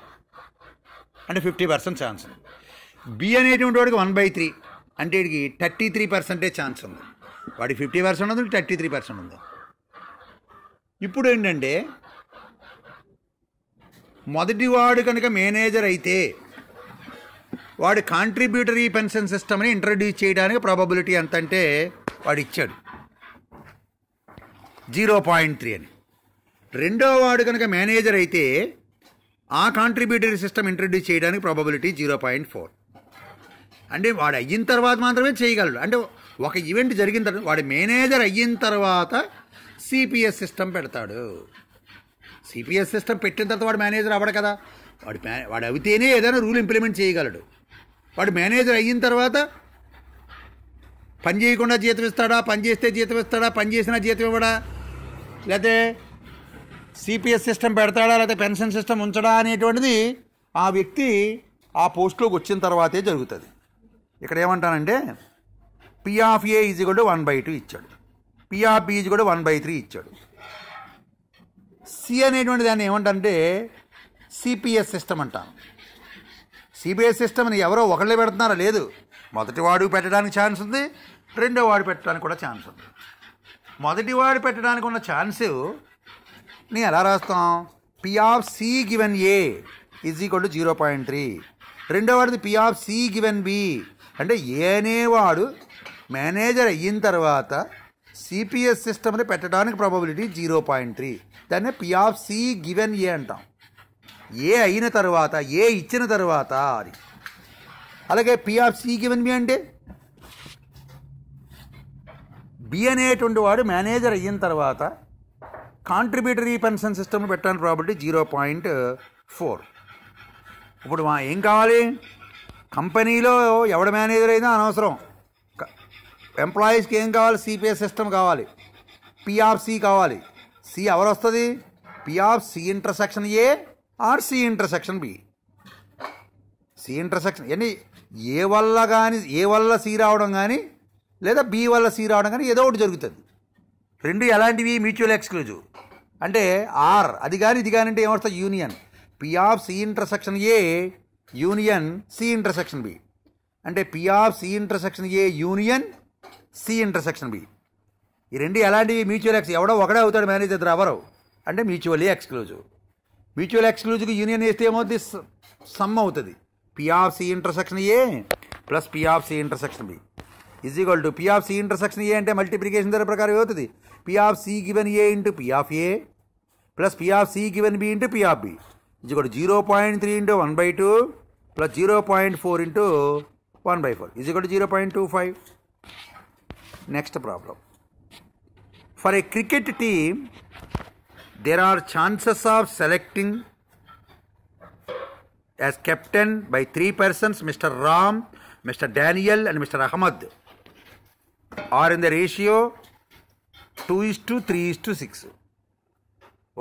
అంటే fifty percent chance ఉంది B అనేటువంటి వాడికి one by three అంటే వీడికి thirty three పర్సెంటే chance ఉంది వాడికి fifty percent ఉంది థర్టీ త్రీ పర్సెంట్ ఉంది ఇప్పుడు ఏంటంటే మొదటివాడు కనుక మేనేజర్ అయితే వాడు కాంట్రిబ్యూటరీ పెన్షన్ సిస్టమ్ని ఇంట్రడ్యూస్ చేయడానికి ప్రాబబిలిటీ ఎంత అంటే వాడు ఇచ్చాడు జీరో పాయింట్ త్రీ అని రెండో వాడు కనుక మేనేజర్ అయితే ఆ కాంట్రిబ్యూటరీ సిస్టమ్ ఇంట్రడ్యూస్ చేయడానికి ప్రాబబిలిటీ జీరో పాయింట్ ఫోర్ అంటే వాడు అయిన తర్వాత మాత్రమే చేయగలడు అంటే ఒక ఈవెంట్ జరిగిన తర్వాత వాడు మేనేజర్ అయిన తర్వాత సిపిఎస్ సిస్టమ్ పెడతాడు సిపిఎస్ సిస్టమ్ పెట్టిన తర్వాత వాడు మేనేజర్ అవ్వడు కదా వాడు వాడు అవితేనే ఏదైనా రూల్ ఇంప్లిమెంట్ చేయగలడు వాడు మేనేజర్ అయిన తర్వాత పని చేయకుండా జీతం ఇస్తాడా పని చేస్తే జీతం ఇస్తాడా పని చేసినా జీతం ఇవ్వడా లేకపోతే సిపిఎస్ సిస్టమ్ పెడతాడా లేకపోతే పెన్షన్ సిస్టమ్ ఉంచడా అనేటువంటిది ఆ వ్యక్తి ఆ పోస్ట్లోకి వచ్చిన తర్వాతే జరుగుతుంది ఇక్కడ ఏమంటానంటే పిఆఫ్ఏ ఈజ్ కూడా వన్ బై టూ ఇచ్చాడు పిఆఫ్ ఈజ్ కూడా వన్ బై త్రీ ఇచ్చాడు సి అనేటువంటి దాన్ని ఏమంటంటే సిపిఎస్ సిస్టమ్ అంటాను సిపిఎస్ సిస్టమ్ని ఎవరో ఒకళ్ళే పెడుతున్నారా లేదు మొదటి వాడు పెట్టడానికి ఛాన్స్ ఉంది రెండో వాడు పెట్టడానికి కూడా ఛాన్స్ ఉంది మొదటి వాడు పెట్టడానికి ఉన్న ఛాన్సు నేను ఎలా రాస్తాం P of C given A is equal to zero point three రెండవది P of C given B అంటే అనేవాడు మేనేజర్ అయిన తర్వాత సిపిఎస్ సిస్టమ్ని పెట్టడానికి ప్రాబబిలిటీ జీరో పాయింట్ త్రీ దాన్ని P of C given A అంటాం ఏ అయిన తర్వాత ఏ ఇచ్చిన తర్వాత అది అలాగే P of C given B అంటే బి అనేటువంటి వాడు మేనేజర్ అయిన తర్వాత కాంట్రిబ్యూటరీ పెన్షన్ సిస్టమ్ పెట్టాను ప్రాబిలిటీ జీరో పాయింట్ ఫోర్ ఇప్పుడు మా ఏం కావాలి కంపెనీలో ఎవడ మేనేజర్ అయినా అనవసరం ఎంప్లాయీస్కి ఏం కావాలి సిపిఎస్ సిస్టమ్ కావాలి పిఆర్సి కావాలి సి ఎవరు వస్తుంది P R C intersection A or C intersection B C intersection అంటే ఏ వల్ల కానీ ఏ వల్ల సి రావడం కానీ లేదా బి వల్ల సి రావడం కానీ ఏదో ఒకటి జరుగుతుంది రెండు ఎలాంటివి మ్యూచువల్ ఎక్స్క్లూజివ్ అంటే ఆర్ అది కానీ ఇది కానీ అంటే ఏమొస్తుంది union P of C intersection A union C intersection B అంటే P of C intersection A union C intersection B ఈ రెండు ఎలాంటివి మ్యూచువల్ ఎక్స్ ఎవడో ఒకడే అవుతాడు మేనేజ్ ఇద్దరు అవరు అంటే mutually exclusive mutual exclusive union వేస్తే ఏమవుతుంది సమ్ అవుతుంది P of C intersection A plus P of C intersection B is equal to P of C intersection A అంటే మల్టిప్లికేషన్ ధర ప్రకారం అవుతుంది P of C given A into P of A plus P of C given B into P of B is zero point three into one by two plus zero point four into one by four is zero point two five next problem for a cricket team there are chances of selecting as captain by three persons Mr. Ram, Mr. Daniel, and Mr. Ahmad are in the ratio two is to three is to six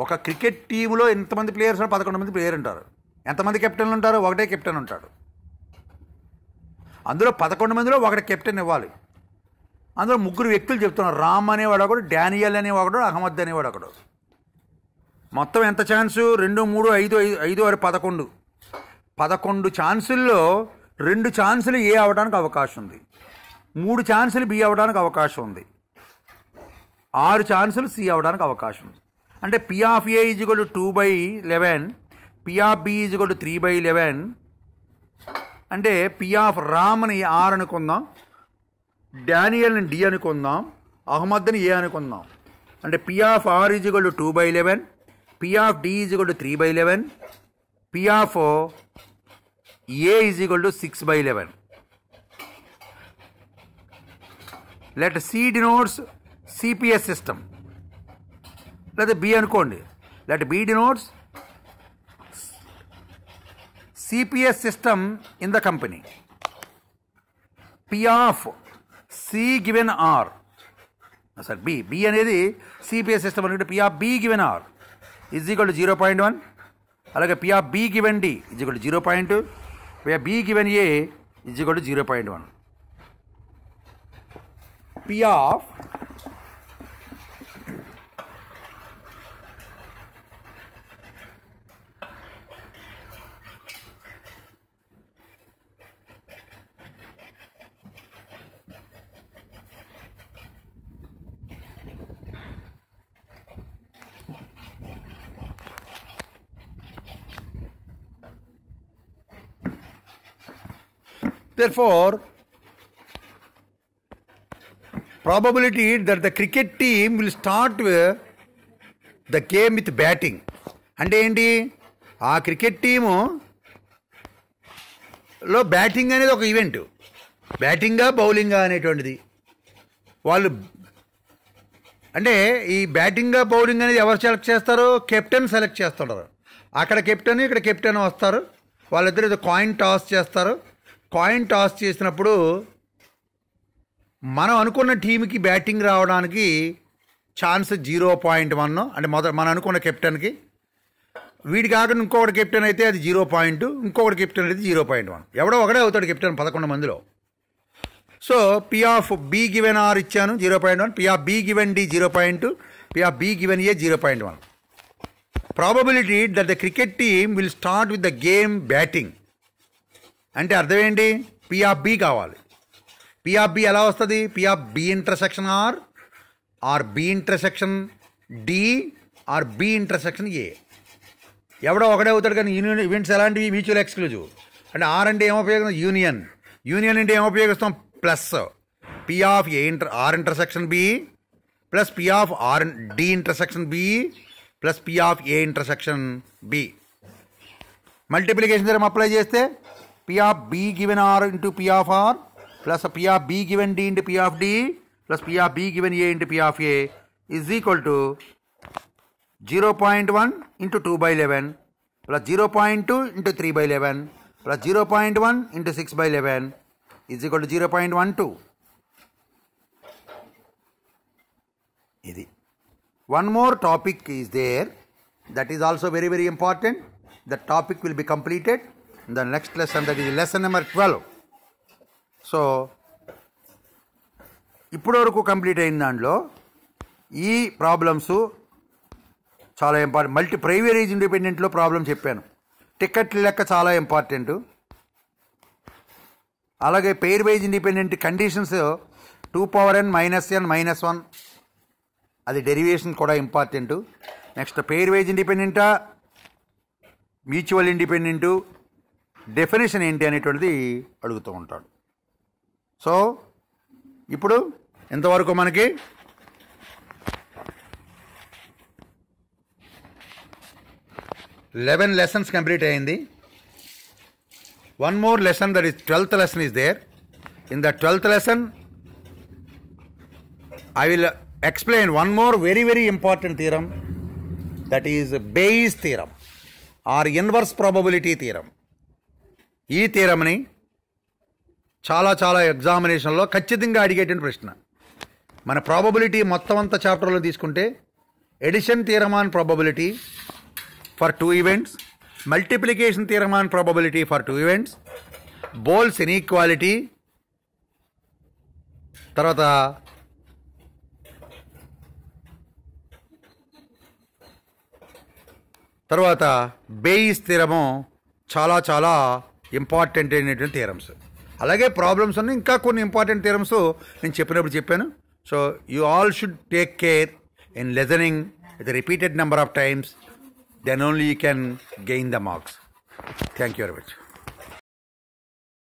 ఒక cricket టీంలో ఎంతమంది players పదకొండు మంది player ఉంటారు ఎంతమంది కెప్టెన్లు ఉంటారు ఒకటే captain ఉంటాడు అందులో పదకొండు మందిలో ఒకటి కెప్టెన్ ఇవ్వాలి అందులో ముగ్గురు వ్యక్తులు చెప్తున్నారు రామ్ అనేవాడు ఒకడు డానియల్ అనేవాడు అహ్మద్ అనేవాడు ఒకడు మొత్తం ఎంత ఛాన్సు రెండు మూడు ఐదు ఐదు ఐదు ఆరు పదకొండు పదకొండు ఛాన్సుల్లో రెండు ఛాన్సులు ఏ అవడానికి అవకాశం ఉంది మూడు ఛాన్సులు బి అవడానికి అవకాశం ఉంది ఆరు ఛాన్సులు సి అవడానికి అవకాశం ఉంది అంటే P of A is equal two by eleven P of B is equal three by eleven అంటే పి ఆఫ్ రామ్ని ఆర్ అనుకుందాం డానియల్ని డి అనుకుందాం అహ్మద్ని ఏ అనుకుందాం అంటే P of R is equal two by eleven P of D is equal three by eleven P of A is equal to six by eleven let C denotes CPS system లేదా B అనుకోండి let B denotes CPS system in the company పిఆఫ్ C given R sir B B అనేది CPS system అనుకుంటే P of B given R is equal to zero point one అలాగే P B given D is equal to zero point P of B given A is equal to zero point one P of therefore, probability that the cricket team will start the game with batting అంటే ఏంటి ఆ cricket team లో batting అనేది ఒక event బ్యాటింగా బౌలింగా అనేటువంటిది వాళ్ళు అంటే ఈ బ్యాటింగ్గా బౌలింగ్ అనేది ఎవరు సెలెక్ట్ చేస్తారు కెప్టెన్ సెలెక్ట్ చేస్తుంటారు అక్కడ కెప్టెన్ ఇక్కడ కెప్టెన్ వస్తారు వాళ్ళిద్దరు ఏదో కాయిన్ టాస్ చేస్తారు కాయిన్ టాస్ చేసినప్పుడు మనం అనుకున్న టీంకి బ్యాటింగ్ రావడానికి ఛాన్స్ జీరో పాయింట్ వన్ అంటే మొదట మనం అనుకున్న కెప్టెన్కి వీడి కాకుండా ఇంకొకటి కెప్టెన్ అయితే అది జీరో పాయింట్ ఇంకొకటి కెప్టెన్ అయితే జీరో పాయింట్ వన్ ఎవడో ఒకడే అవుతాడు కెప్టెన్ పదకొండు మందిలో so P of B given R ఇచ్చాను zero point one P of B given D zero point P of B given A zero point one probability that the cricket team will start with the game batting అంటే అర్థం ఏంటి P of B కావాలి P of B ఎలా వస్తుంది P of B intersection R or B intersection D or B intersection A ఎవడో ఒకడే అవుతాడు కానీ యూనియన్ ఈవెంట్స్ ఎలాంటివి మ్యూచువల్ ఎక్స్క్లూజివ్ అంటే ఆర్ అంటే ఏం ఉపయోగం యూనియన్ యూనియన్ అంటే ఏం ఉపయోగిస్తాం plus P of A inter R intersection B plus P of R D intersection B plus P of A intersection B multiplication ధర అప్లై చేస్తే P of B given R into P of R plus P of B given D into P of D plus P of B given A into P of A is equal to 0.1 into 2 by 11 plus 0.2 into 3 by 11 plus 0.1 into 6 by 11 is equal to 0.12. ఇది one more topic is there that is also very very important. The topic will be completed. the next lesson that is lesson number 12 so ఇప్పటి వరకు complete అయిన దాంట్లో ఈ problems చాలా important multi ప్రైవేరేజ్ ఇండిపెండెంట్లో problem చెప్పాను టికెట్ల లెక్క చాలా ఇంపార్టెంట్ అలాగే pair wise independent conditions two power ఎన్ మైనస్ ఎన్ మైనస్ వన్ అది డెరివేషన్ కూడా ఇంపార్టెంట్ నెక్స్ట్ పెయిర్ వైజ్ ఇండిపెండెంటా మ్యూచువల్ ఇండిపెండెంటు డెఫినేషన్ ఏంటి అనేటువంటిది అడుగుతూ ఉంటాడు సో ఇప్పుడు ఎంతవరకు మనకి లెవెన్ లెసన్స్ కంప్లీట్ అయింది one more lesson that is twelfth lesson is there in the twelfth lesson I will explain one more very very important theorem that is Bayes theorem or inverse probability theorem ఈ తీరమని చాలా చాలా ఎగ్జామినేషన్లో ఖచ్చితంగా అడిగేటువంటి ప్రశ్న మన ప్రాబబిలిటీ మొత్తం అంతా చాప్టర్లో తీసుకుంటే addition theorem probability for two events multiplication theorem probability for two events Boole's inequality తర్వాత తర్వాత బేయిస్ తీరము చాలా చాలా ఇంపార్టెంట్ అయినటువంటి థీరమ్స్ అలాగే ప్రాబ్లమ్స్ అన్నీ ఇంకా కొన్ని ఇంపార్టెంట్ థీరమ్స్ నేను చెప్పినప్పుడు చెప్పాను so you all should take care in learning with repeated number of times then only you can gain the marks thank you very much